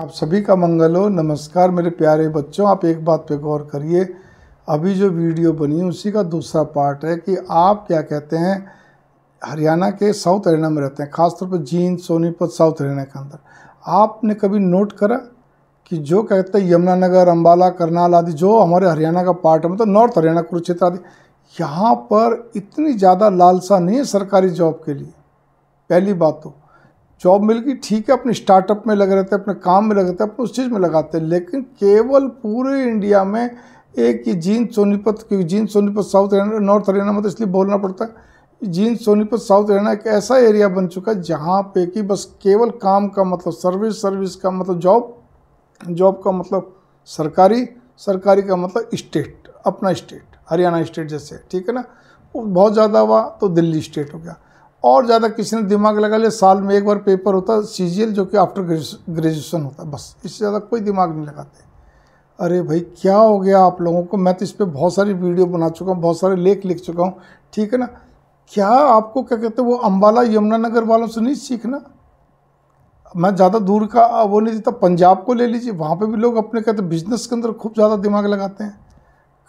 आप सभी का मंगल हो नमस्कार मेरे प्यारे बच्चों आप एक बात पे गौर करिए अभी जो वीडियो बनी उसी का दूसरा पार्ट है कि आप क्या कहते हैं हरियाणा के साउथ हरियाणा में रहते हैं खासतौर पर जींद सोनीपत साउथ हरियाणा के अंदर आपने कभी नोट करा कि जो कहते हैं यमुनानगर अम्बाला करनाल आदि जो हमारे हरियाणा का पार्ट है मतलब नॉर्थ हरियाणा कुरुक्षेत्र आदि यहाँ पर इतनी ज़्यादा लालसा नहीं है सरकारी जॉब के लिए पहली बात तो जॉब मिल गई ठीक है अपने स्टार्टअप में लगे रहते थे अपने काम में लगे रहते थे अपने उस चीज़ में लगाते हैं लेकिन केवल पूरे इंडिया में एक ही जींद सोनीपत क्योंकि जींद सोनीपत साउथ हरियाणा नॉर्थ हरियाणा में तो इसलिए बोलना पड़ता है जींद सोनीपत साउथ हरियाणा एक ऐसा एरिया बन चुका है जहाँ पे कि बस केवल काम का मतलब सर्विस सर्विस का मतलब जॉब जॉब का मतलब सरकारी सरकारी का मतलब स्टेट अपना स्टेट हरियाणा स्टेट जैसे ठीक है ना बहुत ज़्यादा हुआ तो दिल्ली स्टेट हो गया और ज़्यादा किसी ने दिमाग लगा लिया साल में एक बार पेपर होता है सी जो कि आफ्टर ग्रेजुएसन होता है बस इससे ज़्यादा कोई दिमाग नहीं लगाते अरे भाई क्या हो गया आप लोगों को मैं तो इस पर बहुत सारी वीडियो बना चुका हूँ बहुत सारे लेख लिख चुका हूँ ठीक है ना क्या आपको क्या कहते हैं वो अम्बाला यमुनानगर वालों से नहीं सीखना मैं ज़्यादा दूर का वो नहीं देता पंजाब को ले लीजिए वहाँ पे भी लोग अपने कहते बिजनेस के अंदर खूब ज़्यादा दिमाग लगाते हैं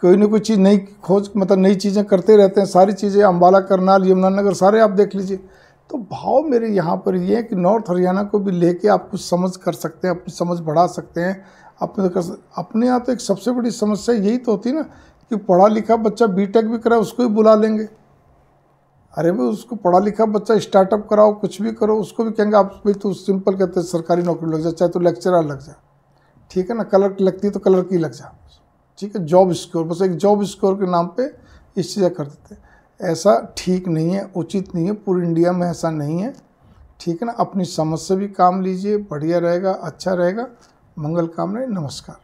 कोई ना कोई चीज़ नई खोज मतलब नई चीज़ें करते रहते हैं सारी चीज़ें अम्बाला करनाल यमुनानगर सारे आप देख लीजिए तो भाव मेरे यहाँ पर ये है कि नॉर्थ हरियाणा को भी लेके आप कुछ समझ कर सकते हैं अपनी समझ बढ़ा सकते हैं अपने तो कर अपने यहाँ तो एक सबसे बड़ी समस्या यही तो होती है ना कि पढ़ा लिखा बच्चा टेक भी कराए उसको भी बुला लेंगे अरे भाई उसको पढ़ा लिखा बच्चा स्टार्टअप कराओ कुछ भी करो उसको भी कहेंगे आप भाई तो सिंपल कहते हैं सरकारी नौकरी लग जाए चाहे तो लेक्चरर लग जाए ठीक है ना कलर लगती है तो कलर की लग जा ठीक है जॉब स्कोर बस एक जॉब स्कोर के नाम पे इस चीज़ें कर देते हैं ऐसा ठीक नहीं है उचित नहीं है पूरे इंडिया में ऐसा नहीं है ठीक है ना अपनी समझ से भी काम लीजिए बढ़िया रहेगा अच्छा रहेगा मंगल कामना नमस्कार